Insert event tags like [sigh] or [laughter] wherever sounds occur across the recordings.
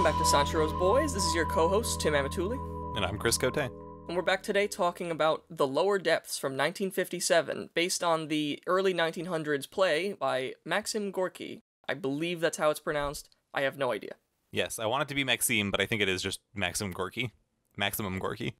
Welcome back to Sanchiro's Boys. This is your co-host Tim Amatuli, and I'm Chris Cote. And we're back today talking about The Lower Depths from 1957, based on the early 1900s play by Maxim Gorky. I believe that's how it's pronounced. I have no idea. Yes, I want it to be Maxim, but I think it is just Maxim Gorky. Maximum Gorky.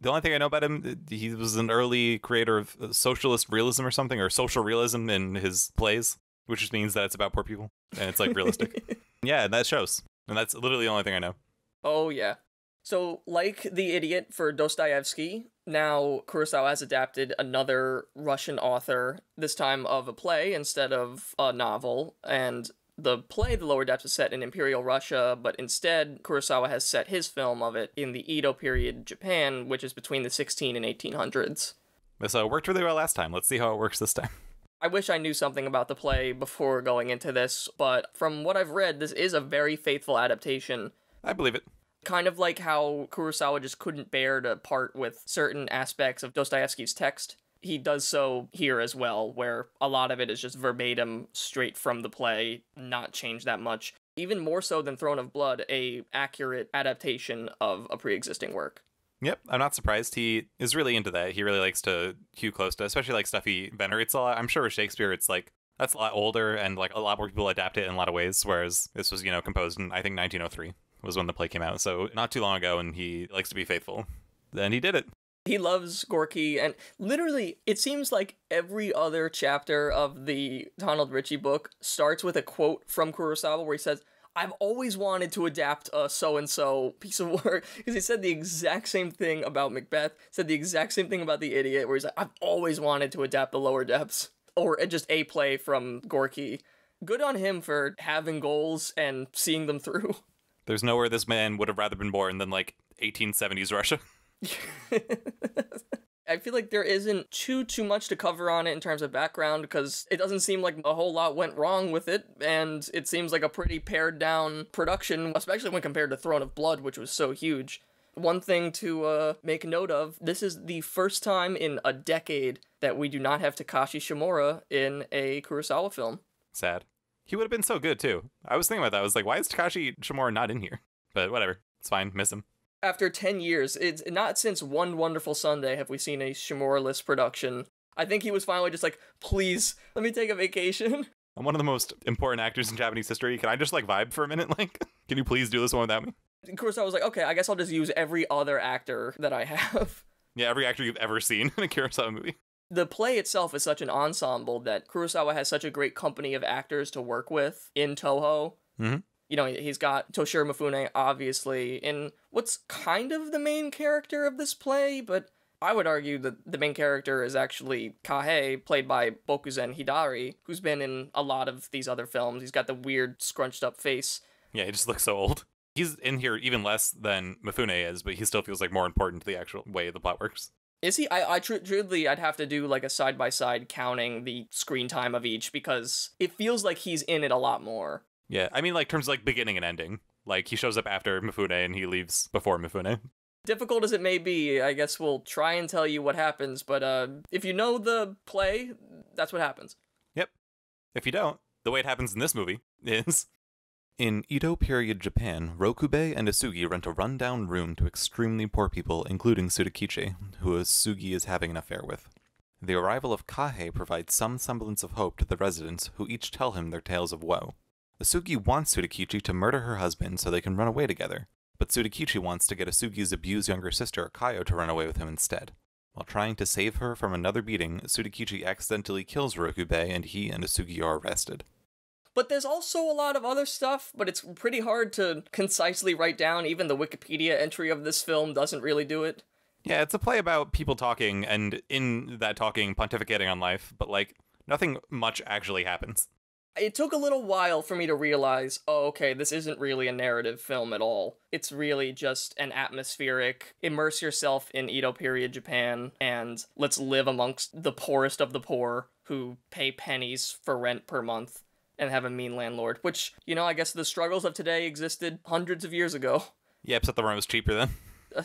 The only thing I know about him, he was an early creator of uh, socialist realism or something, or social realism in his plays, which just means that it's about poor people and it's like realistic. [laughs] yeah, and that shows. And that's literally the only thing I know. Oh, yeah. So, like The Idiot for Dostoevsky, now Kurosawa has adapted another Russian author, this time of a play instead of a novel. And the play, The Lower Depths, is set in Imperial Russia, but instead, Kurosawa has set his film of it in the Edo period Japan, which is between the 16 and 1800s. This uh, worked really well last time. Let's see how it works this time. [laughs] I wish I knew something about the play before going into this, but from what I've read, this is a very faithful adaptation. I believe it. Kind of like how Kurosawa just couldn't bear to part with certain aspects of Dostoevsky's text. He does so here as well, where a lot of it is just verbatim, straight from the play, not changed that much. Even more so than Throne of Blood, a accurate adaptation of a pre-existing work. Yep, I'm not surprised. He is really into that. He really likes to hew close to, especially like stuff he venerates a lot. I'm sure with Shakespeare, it's like that's a lot older and like a lot more people adapt it in a lot of ways. Whereas this was, you know, composed in I think 1903 was when the play came out, so not too long ago. And he likes to be faithful. Then he did it. He loves Gorky, and literally, it seems like every other chapter of the Donald Ritchie book starts with a quote from Kurosawa where he says, I've always wanted to adapt a so and so piece of work because [laughs] he said the exact same thing about Macbeth, said the exact same thing about The Idiot, where he's like, I've always wanted to adapt The Lower Depths or uh, just a play from Gorky. Good on him for having goals and seeing them through. [laughs] There's nowhere this man would have rather been born than like 1870s Russia. [laughs] I feel like there isn't too too much to cover on it in terms of background because it doesn't seem like a whole lot went wrong with it and it seems like a pretty pared down production especially when compared to Throne of Blood which was so huge. One thing to uh, make note of, this is the first time in a decade that we do not have Takashi Shimura in a Kurosawa film. Sad. He would have been so good too. I was thinking about that. I was like, why is Takashi Shimura not in here? But whatever. It's fine. Miss him after 10 years, it's not since One Wonderful Sunday have we seen a shimura production. I think he was finally just like, please, let me take a vacation. [laughs] I'm one of the most important actors in Japanese history. Can I just like vibe for a minute? [laughs] Like, can you please do this one without me? Of course, I was like, okay, I guess I'll just use every other actor that I [laughs] have. Yeah, every actor you've ever seen in a Kurosawa movie. The play itself is such an ensemble that Kurosawa has such a great company of actors to work with in Toho. Mm-hmm you know, he's got Toshiro Mifune, obviously, in what's kind of the main character of this play, but I would argue that the main character is actually Kahei, played by Bokuzen Hidari, who's been in a lot of these other films. He's got the weird, scrunched up face. Yeah, he just looks so old. He's in here even less than Mifune is, but he still feels like more important to the actual way the plot works. Is he? I, I tr- truly, I'd have to do like a side by side counting the screen time of each because it feels like he's in it a lot more. Yeah, I mean, like terms of, like beginning and ending. Like he shows up after Mifune and he leaves before Mifune. Difficult as it may be, I guess we'll try and tell you what happens. But uh, if you know the play, that's what happens. Yep. If you don't, the way it happens in this movie is. In Edo period Japan, Rokubei and Asugi rent a rundown room to extremely poor people, including Sudakichi, who Asugi is having an affair with. The arrival of Kahe provides some semblance of hope to the residents, who each tell him their tales of woe. Asugi wants Sudakichi to murder her husband so they can run away together, but Sudakichi wants to get Asugi's abused younger sister Akayo to run away with him instead. While trying to save her from another beating, Sudakichi accidentally kills Rokube and he and Asugi are arrested. But there's also a lot of other stuff, but it's pretty hard to concisely write down. Even the Wikipedia entry of this film doesn't really do it. Yeah, it's a play about people talking and in that talking, pontificating on life, but like nothing much actually happens. It took a little while for me to realize, oh, okay, this isn't really a narrative film at all. It's really just an atmospheric, immerse yourself in Edo period Japan and let's live amongst the poorest of the poor who pay pennies for rent per month and have a mean landlord, which, you know, I guess the struggles of today existed hundreds of years ago. [laughs] Yeah, except the rent was cheaper then. [laughs]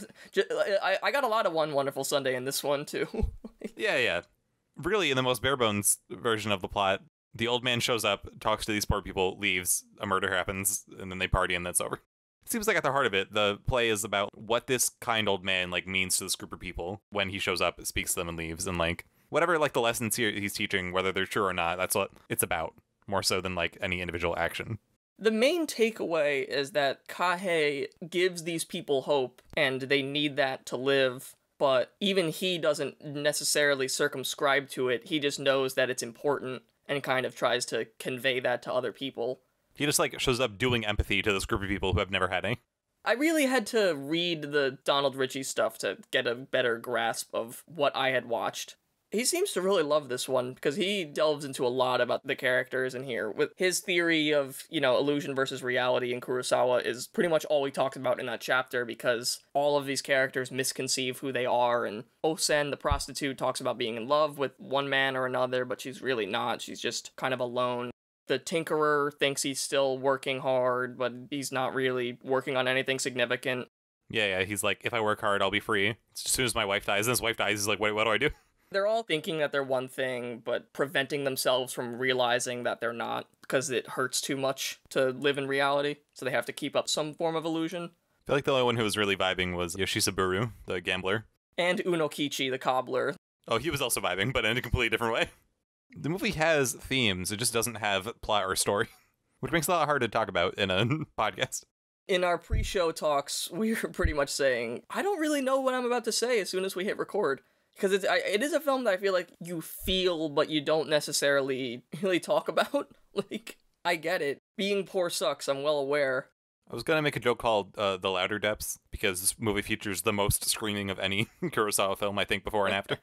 [laughs] I, I got a lot of One Wonderful Sunday in this one, too. yeah, yeah. Really, in the most bare bones version of the plot, the old man shows up, talks to these poor people, leaves, a murder happens, and then they party and that's over. It seems like at the heart of it, the play is about what this kind old man like means to this group of people when he shows up, speaks to them and leaves, and like whatever like the lessons here he's teaching, whether they're true or not, that's what it's about, more so than like any individual action. The main takeaway is that Kahe gives these people hope and they need that to live, but even he doesn't necessarily circumscribe to it. He just knows that it's important and kind of tries to convey that to other people. He just like shows up doing empathy to this group of people who have never had any. I really had to read the Donald Ritchie stuff to get a better grasp of what I had watched he seems to really love this one because he delves into a lot about the characters in here with his theory of you know illusion versus reality and kurosawa is pretty much all we talked about in that chapter because all of these characters misconceive who they are and osen the prostitute talks about being in love with one man or another but she's really not she's just kind of alone the tinkerer thinks he's still working hard but he's not really working on anything significant yeah yeah he's like if i work hard i'll be free as soon as my wife dies and his wife dies he's like wait what do i do they're all thinking that they're one thing, but preventing themselves from realizing that they're not because it hurts too much to live in reality. So they have to keep up some form of illusion. I feel like the only one who was really vibing was Yoshisaburu, the gambler. And Unokichi, the cobbler. Oh, he was also vibing, but in a completely different way. [laughs] The movie has themes, it just doesn't have plot or story, [laughs] which makes it a lot hard to talk about in a [laughs] podcast. In our pre show talks, we were pretty much saying, I don't really know what I'm about to say as soon as we hit record because it's I, it is a film that I feel like you feel but you don't necessarily [laughs] really talk about. [laughs] like I get it, being poor sucks. I'm well aware. I was gonna make a joke called uh, "The Louder Depths" because this movie features the most screaming of any [laughs] Kurosawa film, I think, before and after.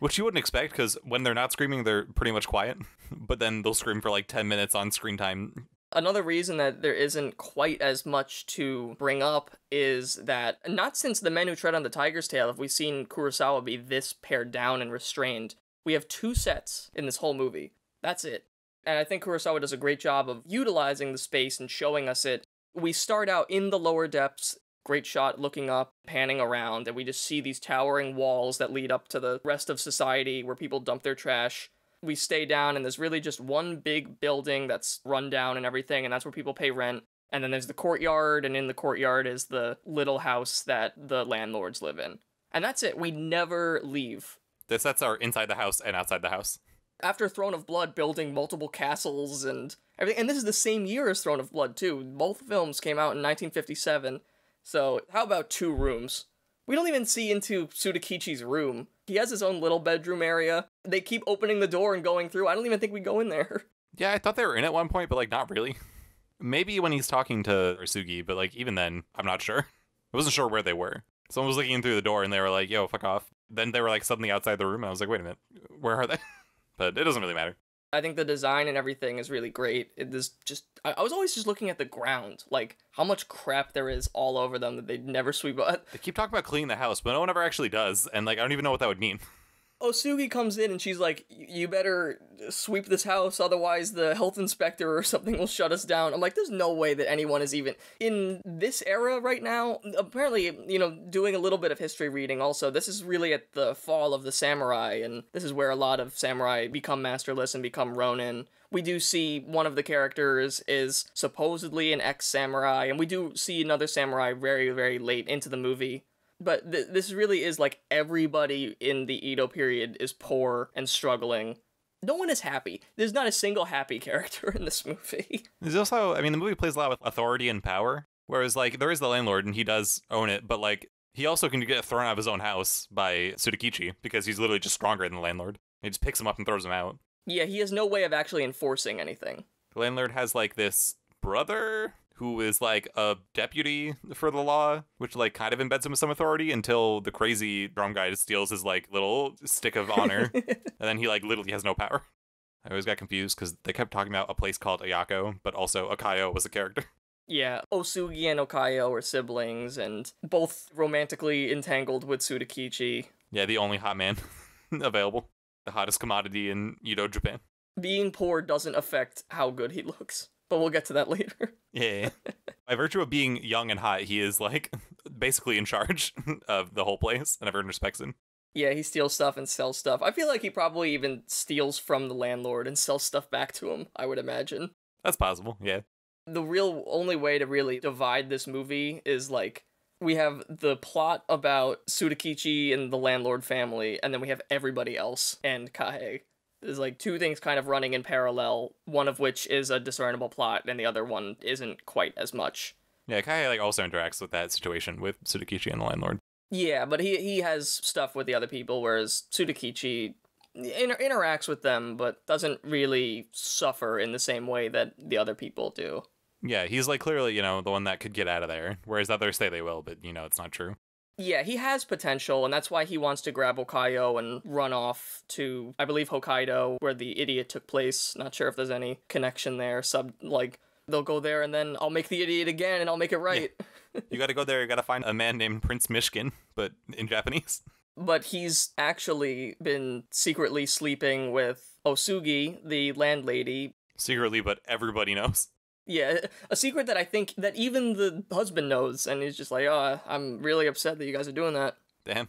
Which you wouldn't expect because when they're not screaming, they're pretty much quiet. But then they'll scream for like 10 minutes on screen time Another reason that there isn't quite as much to bring up is that not since the men who tread on the tiger's tail have we seen Kurosawa be this pared down and restrained. We have two sets in this whole movie. That's it. And I think Kurosawa does a great job of utilizing the space and showing us it. We start out in the lower depths, great shot looking up, panning around, and we just see these towering walls that lead up to the rest of society where people dump their trash we stay down and there's really just one big building that's run down and everything and that's where people pay rent and then there's the courtyard and in the courtyard is the little house that the landlords live in and that's it we never leave the sets are inside the house and outside the house after throne of blood building multiple castles and everything and this is the same year as throne of blood too both films came out in 1957 so how about two rooms we don't even see into Sudakichi's room. He has his own little bedroom area. They keep opening the door and going through. I don't even think we go in there. [laughs] Yeah, I thought they were in at one point, but like not really. Maybe when he's talking to Sugi, but like even then, I'm not sure. I wasn't sure where they were. Someone was looking in through the door and they were like, yo, fuck off. Then they were like suddenly outside the room. I was like, wait a minute, where are they? [laughs] but it doesn't really matter. I think the design and everything is really great. It is just I, I, was always just looking at the ground, like how much crap there is all over them that they never sweep up. They keep talking about cleaning the house, but no one ever actually does, and like I don't even know what that would mean. [laughs] Osugi comes in and she's like, "You better sweep this house, otherwise the health inspector or something will shut us down." I'm like, "There's no way that anyone is even in this era right now." Apparently, you know, doing a little bit of history reading. Also, this is really at the fall of the samurai, and this is where a lot of samurai become masterless and become ronin we do see one of the characters is supposedly an ex samurai, and we do see another samurai very, very late into the movie but th this really is like everybody in the Edo period is poor and struggling. No one is happy. There's not a single happy [laughs] character in this movie. There's also, I mean, the movie plays a lot with authority and power. Whereas, like, there is the landlord and he does own it, but like, he also can get thrown out of his own house by Sudakichi because he's literally just stronger than the landlord. He just picks him up and throws him out. Yeah, he has no way of actually enforcing anything. The landlord has like this brother who is like a deputy for the law, which like kind of embeds him with some authority until the crazy drum guy steals his like little stick of honor, [laughs] and then he like literally has no power. I always got confused because they kept talking about a place called Ayako, but also Akayo was a character. [laughs] Yeah, Osugi and Okayo are siblings, and both romantically entangled with Sudakichi. Yeah, the only hot man [laughs] available, the hottest commodity in Udo, Japan. Being poor doesn't affect how good he looks but we'll get to that [laughs] later. yeah. By virtue of being young and hot, he is like [laughs] basically in charge [laughs] of the whole place, and everyone respects him. Yeah, he steals stuff and sells stuff. I feel like he probably even steals from the landlord and sells stuff back to him, I would imagine. That's possible, yeah. The real only way to really divide this movie is like we have the plot about Sudakichi and the landlord family, and then we have everybody else and Kahe there's like two things kind of running in parallel, one of which is a discernible plot, and the other one isn't quite as much. Yeah, Kai like also interacts with that situation with Sudakichi and the landlord. Yeah, but he he has stuff with the other people, whereas Sudakichi inter- interacts with them, but doesn't really suffer in the same way that the other people do. Yeah, he's like clearly, you know, the one that could get out of there, whereas others say they will, but you know, it's not true. Yeah, he has potential, and that's why he wants to grab Okayo and run off to, I believe, Hokkaido, where the idiot took place. Not sure if there's any connection there. Sub, like, they'll go there, and then I'll make the idiot again, and I'll make it right. Yeah. [laughs] you gotta go there, you gotta find a man named Prince Mishkin, but in Japanese. But he's actually been secretly sleeping with Osugi, the landlady. Secretly, but everybody knows yeah, a secret that I think that even the husband knows, and he's just like, "Oh, I'm really upset that you guys are doing that." Damn.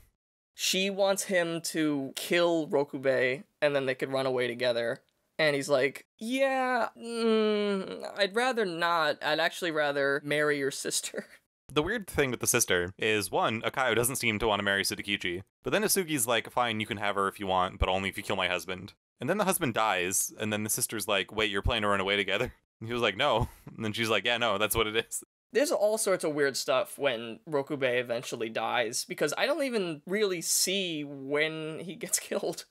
She wants him to kill Rokube, and then they could run away together. And he's like, "Yeah, mm, I'd rather not. I'd actually rather marry your sister." [laughs] The weird thing with the sister is one, Akio doesn't seem to want to marry Sudokichi, but then Asugi's like, "Fine, you can have her if you want, but only if you kill my husband." And then the husband dies, and then the sister's like, "Wait, you're planning to run away together?" he was like, no. [laughs] And then she's like, yeah, no, that's what it is. There's all sorts of weird stuff when Rokubei eventually dies because I don't even really see when he [laughs] gets killed.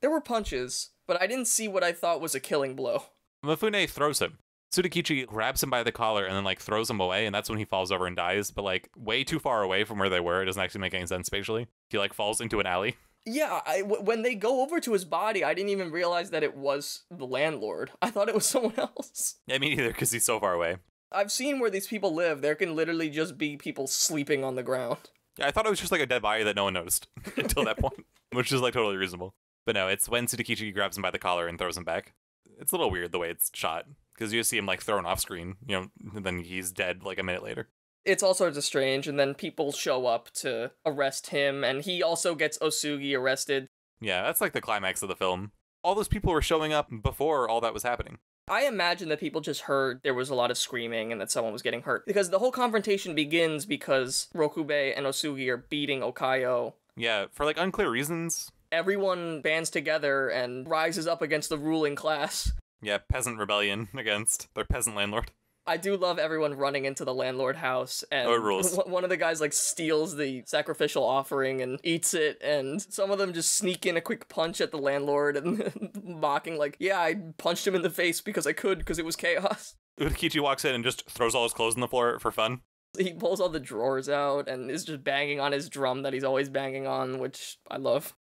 There were punches, but I didn't see what I thought was a killing blow. Mifune throws him. Tsudakichi grabs him by the collar and then like throws him away, and that's when he falls over and dies, but like way too far away from where they were. It doesn't actually make any sense spatially. He like falls into an alley. Yeah, I, w- when they go over to his body, I didn't even realize that it was the landlord. I thought it was [laughs] someone else. Yeah, me neither, because he's so far away. I've seen where these people live. There can literally just be people sleeping on the ground. Yeah, I thought it was just like a dead body that no one noticed [laughs] until that point, [laughs] which is like totally reasonable. But no, it's when Tsudakichi grabs him by the collar and throws him back. It's a little weird the way it's shot because you see him like thrown off screen, you know, and then he's dead like a minute later it's all sorts of strange. And then people show up to arrest him, and he also gets Osugi arrested. Yeah, that's like the climax of the film. All those people were showing up before all that was happening. I imagine that people just heard there was a lot of screaming and that someone was getting hurt. Because the whole confrontation begins because Rokube and Osugi are beating Okayo. Yeah, for like unclear reasons. Everyone bands together and rises up against the ruling class. Yeah, peasant rebellion [laughs] against their peasant landlord. I do love everyone running into the landlord house, and oh, rules. [laughs] one of the guys like steals the sacrificial offering and eats it, and some of them just sneak in a quick punch at the landlord and [laughs] mocking like, "Yeah, I punched him in the face because I could, because it was chaos." Utakichi walks in and just throws all his clothes on the floor for fun. He pulls all the drawers out and is just banging on his drum that he's always banging on, which I love.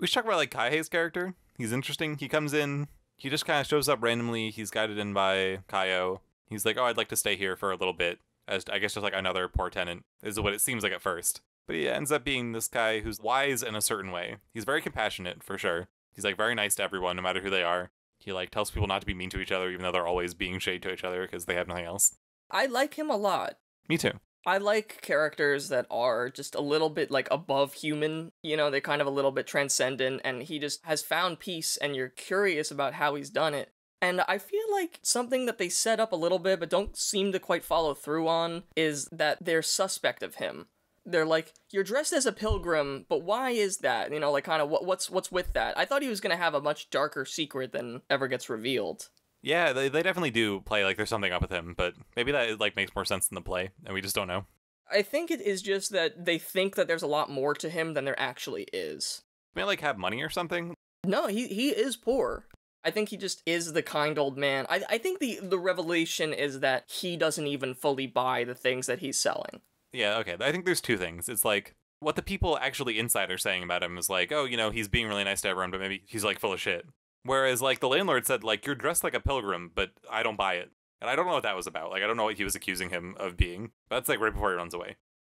We should talk about like Kaihei's character. He's interesting. He comes in, he just kind of shows up randomly. He's guided in by Kaio. He's like, "Oh, I'd like to stay here for a little bit." As I guess just like another poor tenant is what it seems like at first. But he ends up being this guy who's wise in a certain way. He's very compassionate for sure. He's like very nice to everyone, no matter who they are. He like tells people not to be mean to each other, even though they're always being shade to each other because they have nothing else. I like him a lot. Me too. I like characters that are just a little bit like above human, you know, they're kind of a little bit transcendent, and he just has found peace, and you're curious about how he's done it. And I feel like something that they set up a little bit but don't seem to quite follow through on is that they're suspect of him. They're like, "You're dressed as a pilgrim, but why is that?" You know, like kind of what, what's what's with that? I thought he was going to have a much darker secret than ever gets revealed. Yeah, they, they definitely do play like there's something up with him, but maybe that like makes more sense in the play and we just don't know. I think it is just that they think that there's a lot more to him than there actually is. May I, like have money or something? No, he he is poor. I think he just is the kind old man. I, I think the, the revelation is that he doesn't even fully buy the things that he's selling. Yeah, okay. I think there's two things. It's like what the people actually inside are saying about him is like, oh, you know, he's being really nice to everyone, but maybe he's like full of shit. Whereas like the landlord said, like, you're dressed like a pilgrim, but I don't buy it. And I don't know what that was about. Like I don't know what he was accusing him of being. That's like right before he runs away.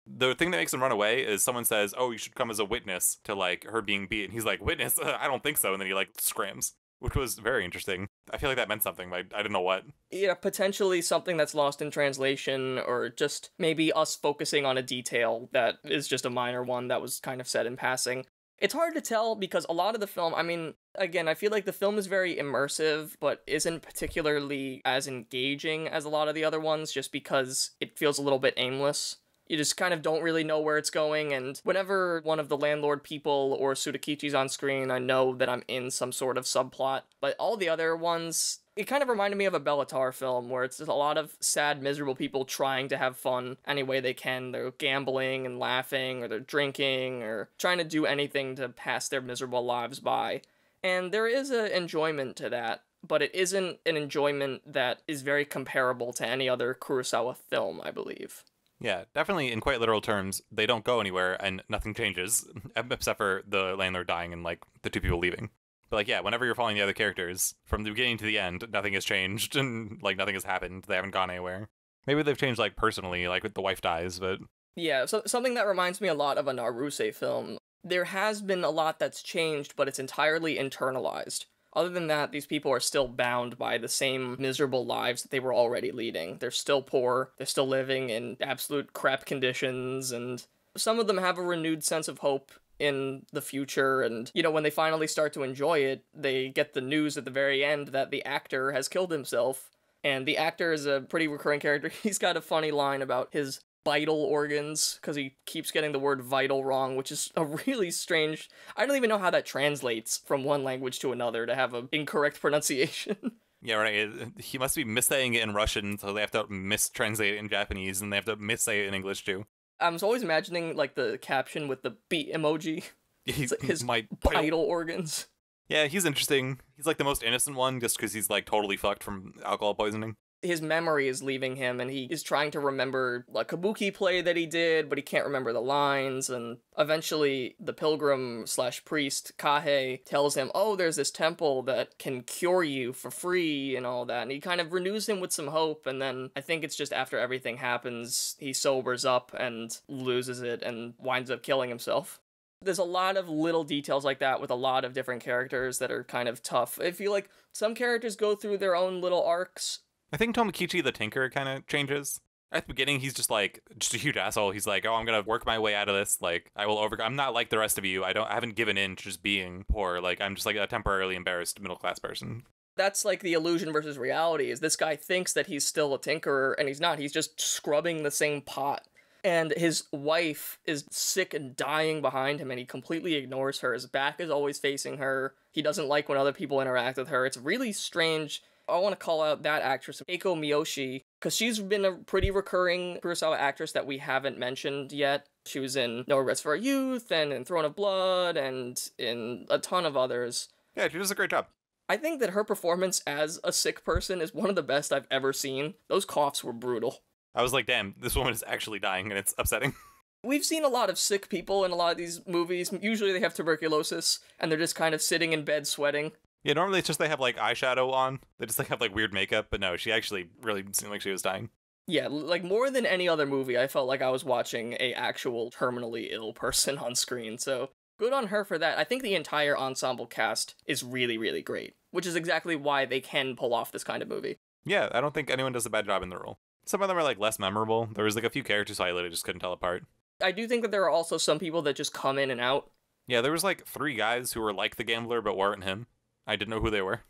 The thing that makes him run away is someone says, "Oh, you should come as a witness to like her being beat." And he's like, "Witness? Uh, [laughs] I don't think so." And then he like scrams which was very interesting. I feel like that meant something, but I, do didn't know what. Yeah, potentially something that's lost in translation, or just maybe us focusing on a detail that is just a minor one that was kind of said in passing. It's hard to tell because a lot of the film, I mean, again, I feel like the film is very immersive, but isn't particularly as engaging as a lot of the other ones just because it feels a little bit aimless. You just kind of don't really know where it's going, and whenever one of the landlord people or Sudakichi's on screen, I know that I'm in some sort of subplot. But all the other ones, it kind of reminded me of a Bellatar film where it's a lot of sad, miserable people trying to have fun any way they can. They're gambling and laughing, or they're drinking, or trying to do anything to pass their miserable lives by. And there is an enjoyment to that, but it isn't an enjoyment that is very comparable to any other Kurosawa film, I believe. Yeah, definitely in quite literal terms, they don't go anywhere and nothing changes [laughs] except for the landlord dying and like the two people leaving. But like yeah, whenever you're following the other characters from the beginning to the end, nothing has changed [laughs] and like nothing has happened. They haven't gone anywhere. Maybe they've changed like personally, like the wife dies, but yeah, so something that reminds me a lot of a Naruse film. There has been a lot that's changed, but it's entirely internalized. Other than that, these people are still bound by the same miserable lives that they were already leading. They're still poor, they're still living in absolute crap conditions, and some of them have a renewed sense of hope in the future and you know when they finally start to enjoy it they get the news at the very end that the actor has killed himself and the actor is a pretty recurring character [laughs] he's got a funny line about his vital organs because he keeps getting the word vital wrong, which is a [laughs] really strange. I don't even know how that translates from one language to another to have an incorrect [laughs] pronunciation. Yeah, right. He must be missaying it in Russian, so they have to mistranslate it in Japanese, and they have to missay it in English too. I'm always imagining like the caption with the beat emoji. [laughs] he's his my vital organs. Yeah, he's interesting. He's like the most innocent one, just because he's like totally fucked from alcohol poisoning his memory is leaving him and he is trying to remember a kabuki play that he did but he can't remember the lines and eventually the pilgrim slash priest kahe tells him oh there's this temple that can cure you for free and all that and he kind of renews him with some hope and then i think it's just after everything happens he sobers up and loses it and winds up killing himself there's a lot of little details like that with a lot of different characters that are kind of tough. I feel like some characters go through their own little arcs I think Tomokichi the Tinker kind of changes. At the beginning, he's just like just a huge asshole. He's like, "Oh, I'm gonna work my way out of this. Like, I will overcome. I'm not like the rest of you. I don't. I haven't given in to just being poor. Like, I'm just like a temporarily embarrassed middle class person." That's like the illusion versus reality. Is this guy thinks that he's still a tinkerer, and he's not. He's just scrubbing the same pot. And his wife is sick and dying behind him, and he completely ignores her. His back is always facing her. He doesn't like when other people interact with her. It's really strange I want to call out that actress, Eiko Miyoshi, because she's been a pretty recurring Kurosawa actress that we haven't mentioned yet. She was in No Rest for Our Youth and in Throne of Blood and in a ton of others. Yeah, she does a great job. I think that her performance as a sick person is one of the best I've ever seen. Those coughs were brutal. I was like, damn, this woman is actually dying and it's upsetting. [laughs] We've seen a lot of sick people in a lot of these movies. Usually they have tuberculosis and they're just kind of sitting in bed sweating. Yeah, normally it's just they have like eyeshadow on. They just like have like weird makeup, but no, she actually really seemed like she was dying. Yeah, like more than any other movie, I felt like I was watching a actual terminally ill person [laughs] on screen. So good on her for that. I think the entire ensemble cast is really, really great, which is exactly why they can pull off this kind of movie. Yeah, I don't think anyone does a bad job in the role. Some of them are like less memorable. There was like a few characters I literally just couldn't tell apart. I do think that there are also some people that just come in and out. Yeah, there was like three guys who were like the gambler but weren't him. I didn't know who they were.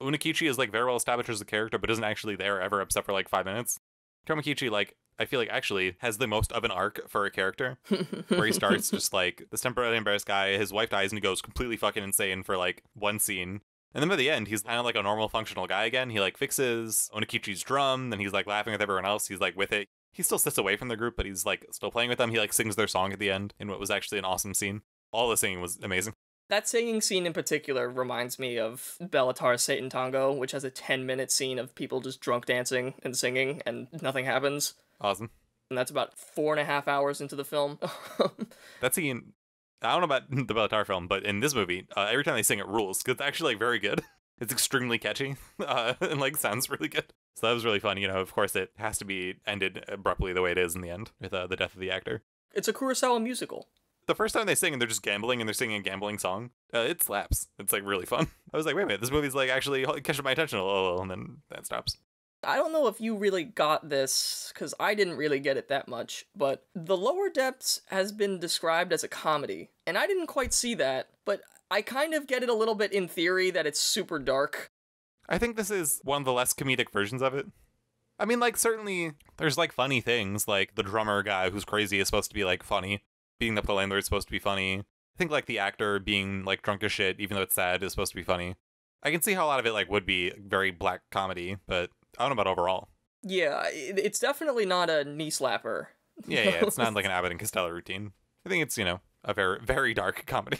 Onikichi [laughs] is like very well established as a character, but isn't actually there ever except for like five minutes. Tomokichi, like, I feel like actually has the most of an arc for a character [laughs] where he starts just like this temporarily embarrassed guy, his wife dies, and he goes completely fucking insane for like one scene. And then by the end, he's kind of like a normal functional guy again. He like fixes Onikichi's drum, then he's like laughing with everyone else. He's like with it. He still sits away from the group, but he's like still playing with them. He like sings their song at the end in what was actually an awesome scene. All the singing was amazing. That singing scene in particular reminds me of Bellatar's Satan Tango, which has a 10 minute scene of people just drunk dancing and singing and nothing happens. Awesome. And that's about four and a half hours into the film. [laughs] that scene, I don't know about [laughs] the Bellatar film, but in this movie, uh, every time they sing it rules. It's actually like very good. [laughs] It's extremely catchy uh, and like sounds really good. So that was really fun. You know, of course, it has to be ended abruptly the way it is in the end with uh, the death of the actor. It's a Kurosawa musical the first time they sing and they're just gambling and they're singing a gambling song, uh, it slaps. It's like really fun. [laughs] I was like, wait a minute, this movie's like actually catching my attention a little, and then that stops. I don't know if you really got this because I didn't really get it that much, but The Lower Depths has been described as a comedy, and I didn't quite see that, but I kind of get it a little bit in theory that it's super dark. I think this is one of the less comedic versions of it. I mean, like, certainly there's like funny things, like the drummer guy who's crazy is supposed to be like funny, being the play landlord is supposed to be funny. I think like the actor being like drunk as shit, even though it's sad, is supposed to be funny. I can see how a lot of it like would be very black comedy, but I don't know about overall. Yeah, it's definitely not a knee slapper. yeah, yeah, it's not like an [laughs] Abbott and Costello routine. I think it's you know a very very dark [laughs] comedy.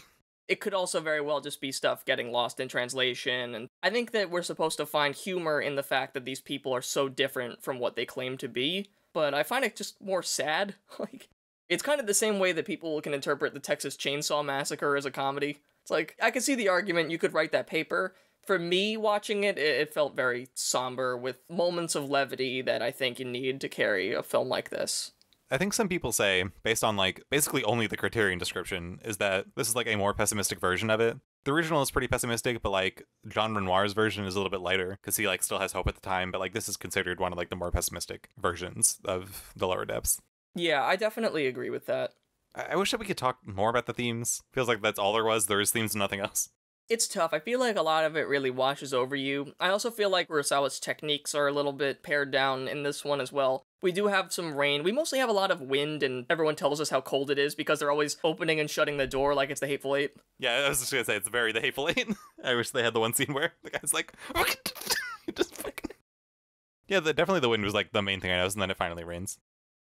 It could also very well just be stuff getting lost in translation, and I think that we're supposed to find humor in the fact that these people are so different from what they claim to be. But I find it just more sad. [laughs] like it's kind of the same way that people can interpret the Texas Chainsaw Massacre as a comedy. It's like, I can see the argument you could write that paper. For me, watching it, it felt very somber with moments of levity that I think you need to carry a film like this. I think some people say, based on like basically only the criterion description, is that this is like a more pessimistic version of it. The original is pretty pessimistic, but like John Renoir's version is a little bit lighter because he like still has hope at the time, but like this is considered one of like the more pessimistic versions of the lower depths. Yeah, I definitely agree with that. I, I wish that we could talk more about the themes. Feels like that's all there was. There is themes and nothing else. It's tough. I feel like a lot of it really washes over you. I also feel like Urasawa's techniques are a little bit pared down in this one as well. We do have some rain. We mostly have a lot of wind, and everyone tells us how cold it is because they're always opening and shutting the door like it's the Hateful Eight. Yeah, I was just gonna say it's very the Hateful Eight. [laughs] I wish they had the one scene where the guy's like, [laughs] just fucking. Yeah, the, definitely the wind was like the main thing I noticed, and then it finally rains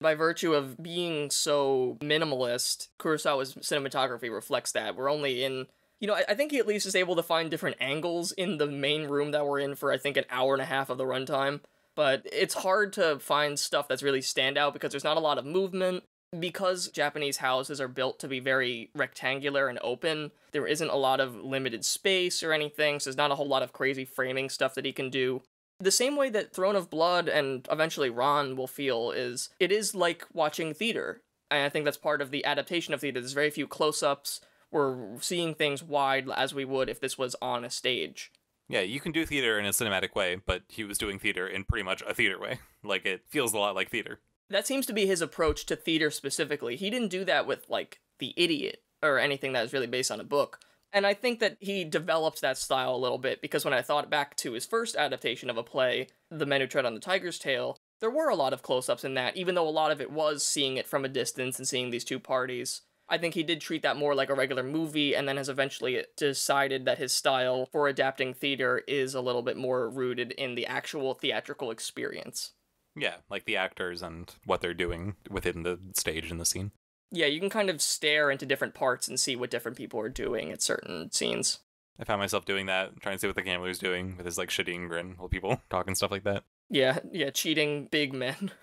by virtue of being so minimalist, Kurosawa's cinematography reflects that. We're only in you know, I, I think he at least is able to find different angles in the main room that we're in for I think an hour and a half of the runtime. But it's hard to find stuff that's really stand out because there's not a lot of movement. Because Japanese houses are built to be very rectangular and open, there isn't a lot of limited space or anything, so there's not a whole lot of crazy framing stuff that he can do the same way that Throne of Blood and eventually Ron will feel is it is like watching theater. And I think that's part of the adaptation of theater. There's very few close ups. We're seeing things wide as we would if this was on a stage. Yeah, you can do theater in a cinematic way, but he was doing theater in pretty much a theater way. [laughs] Like it feels a lot like theater. That seems to be his approach to theater specifically. He didn't do that with like The Idiot or anything that is really based on a book and I think that he developed that style a little bit because when I thought back to his first adaptation of a play, The Men Who Tread on the Tiger's Tail, there were a lot of close ups in that, even though a lot of it was seeing it from a distance and seeing these two parties. I think he did treat that more like a regular movie and then has eventually decided that his style for adapting theater is a little bit more rooted in the actual theatrical experience. Yeah, like the actors and what they're doing within the stage and the scene yeah, you can kind of stare into different parts and see what different people are doing at certain scenes. I found myself doing that, trying to see what the gambler's doing with his like shitty grin while people [laughs] talking stuff like that. Yeah, yeah, cheating big men. [laughs]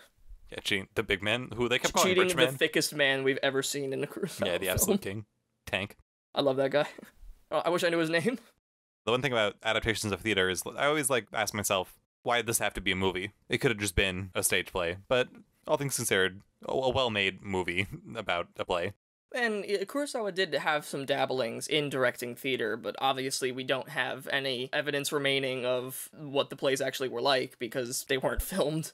Yeah, cheating the big men who they kept calling cheating the thickest man we've ever seen in a cruise. Yeah, the [laughs] absolute king, Tank. I love that guy. Oh, I wish I knew his name. The one thing about adaptations of theater is I always like ask myself, why did this have to be a movie? It could have just been a stage play. But all things considered, a well-made movie [laughs] about a play. And Kurosawa did have some dabblings in directing theater, but obviously we don't have any evidence remaining of what the plays actually were like because they weren't [laughs] filmed.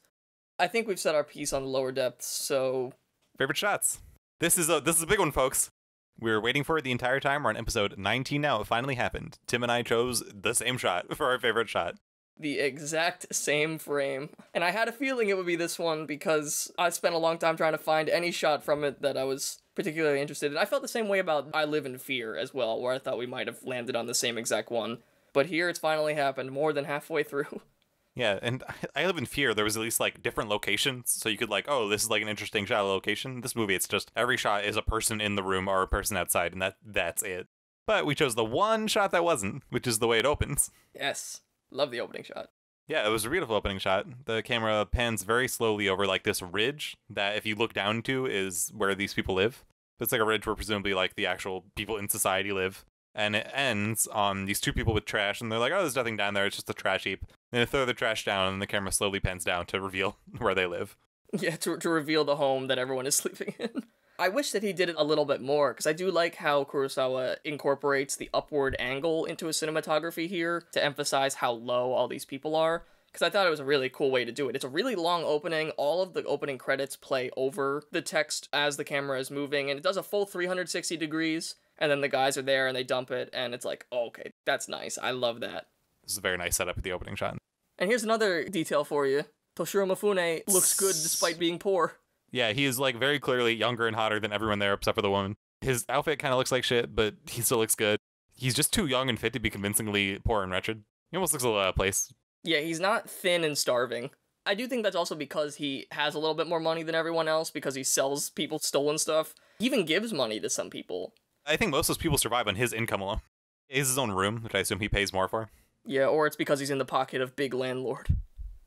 I think we've set our piece on the lower depths, so favorite shots. This is a this is a big one, folks. We were waiting for it the entire time. We're on episode 19 now. It finally happened. Tim and I chose the same shot [laughs] for our favorite shot the exact same frame. And I had a feeling it would be this one because I spent a long time trying to find any shot from it that I was particularly interested in. I felt the same way about I Live in Fear as well, where I thought we might have landed on the same exact one. But here it's finally happened more than halfway through. [laughs] Yeah, and I live in fear. There was at least like different locations, so you could like, oh, this is like an interesting shot of location. This movie, it's just every shot is a person in the room or a person outside, and that that's it. But we chose the one shot that wasn't, which is the way it opens. Yes. Love the opening shot. Yeah, it was a beautiful opening shot. The camera pans very slowly over like this ridge that if you look down to is where these people live. It's like a ridge where presumably like the actual people in society live. And it ends on these two people with trash and they're like, Oh, there's nothing down there, it's just a trash heap. And they throw the trash down and the camera slowly pans down to reveal [laughs] where they live. Yeah, to to reveal the home that everyone is [laughs] sleeping in. I wish that he did it a little bit more because I do like how Kurosawa incorporates the upward angle into his cinematography here to emphasize how low all these people are. Because I thought it was a really cool way to do it. It's a really long opening. All of the opening credits play over the text as the camera is moving, and it does a full 360 degrees. And then the guys are there and they dump it, and it's like, oh, okay, that's nice. I love that. This is a very nice setup with the opening shot. And here's another detail for you Toshiro Mifune looks good despite being poor. Yeah, he is like very clearly younger and hotter than everyone there except for the woman. His outfit kind of looks like shit, but [laughs] he still looks good. He's just too young and fit to be convincingly poor and wretched. He almost looks a little out of place. Yeah, he's not thin and starving. I do think that's also because he has a little bit more money than everyone else because he sells people stolen stuff. He even gives money to some people. I think most of those people survive on his income alone. He has his own room, which I assume he pays more for. Yeah, or it's because he's in the pocket of big landlord.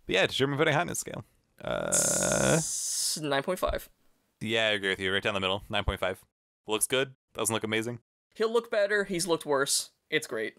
But yeah, German putting hotness scale. Uh is 9.5. Yeah, I agree with you. Right down the middle, 9.5. Looks good. Doesn't look amazing. He'll look better. He's looked worse. It's great.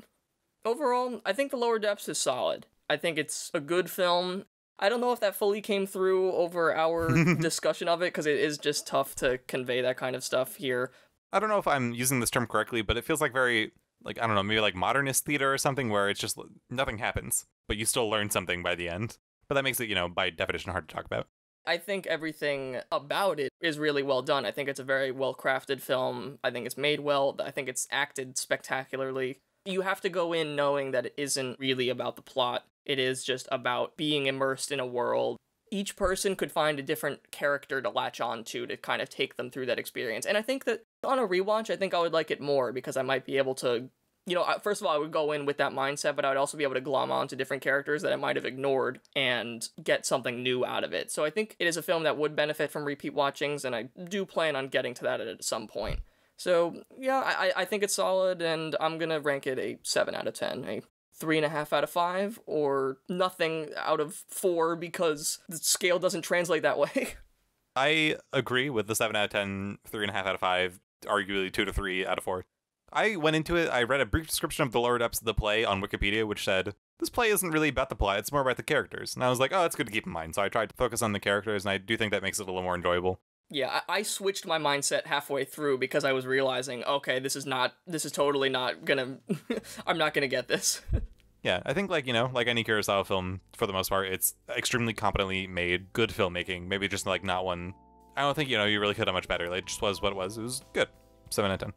Overall, I think The Lower Depths is solid. I think it's a good film. I don't know if that fully came through over our [laughs] discussion of it because it is just tough to convey that kind of stuff here. I don't know if I'm using this term correctly, but it feels like very like I don't know, maybe like modernist theater or something where it's just nothing happens, but you still learn something by the end. But that makes it, you know, by definition hard to talk about. I think everything about it is really well done. I think it's a very well crafted film. I think it's made well. I think it's acted spectacularly. You have to go in knowing that it isn't really about the plot, it is just about being immersed in a world. Each person could find a different character to latch on to to kind of take them through that experience. And I think that on a rewatch, I think I would like it more because I might be able to you know, first of all, I would go in with that mindset, but I would also be able to glom onto different characters that I might have ignored and get something new out of it. So I think it is a film that would benefit from repeat watchings, and I do plan on getting to that at some point. So yeah, I, I think it's solid, and I'm gonna rank it a seven out of ten, a three and a half out of five, or nothing out of four because the scale doesn't translate that [laughs] way. I agree with the seven out of ten, three and a half out of five, arguably two to three out of four. I went into it, I read a brief description of the lower depths of the play on Wikipedia, which said, This play isn't really about the plot, it's more about the characters. And I was like, oh, that's good to keep in mind. So I tried to focus on the characters, and I do think that makes it a little more enjoyable. Yeah, I, switched my mindset halfway through because I was realizing, okay, this is not, this is totally not gonna, [laughs] I'm not gonna get this. [laughs] yeah, I think, like, you know, like any Kurosawa film, for the most part, it's extremely competently made, good filmmaking, maybe just, like, not one. I don't think, you know, you really could have much better. Like, it just was what it was. It was good. 7 out of 10.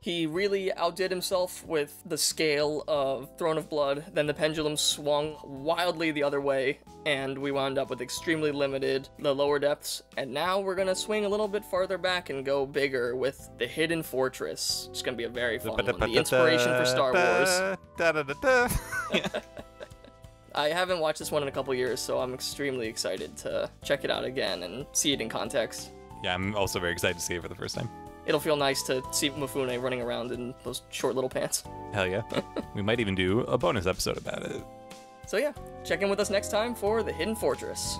He really outdid himself with the scale of Throne of Blood, then the pendulum swung wildly the other way, and we wound up with extremely limited the lower depths, and now we're gonna swing a little bit farther back and go bigger with the Hidden Fortress. It's gonna be a very fun one, the inspiration for Star Wars. [laughs] I haven't watched this one in a couple years, so I'm extremely excited to check it out again and see it in context. Yeah, I'm also very excited to see it for the first time it'll feel nice to see Mufune running around in those short little pants. Hell yeah. [laughs] we might even do a bonus episode about it. So yeah, check in with us next time for The Hidden Fortress.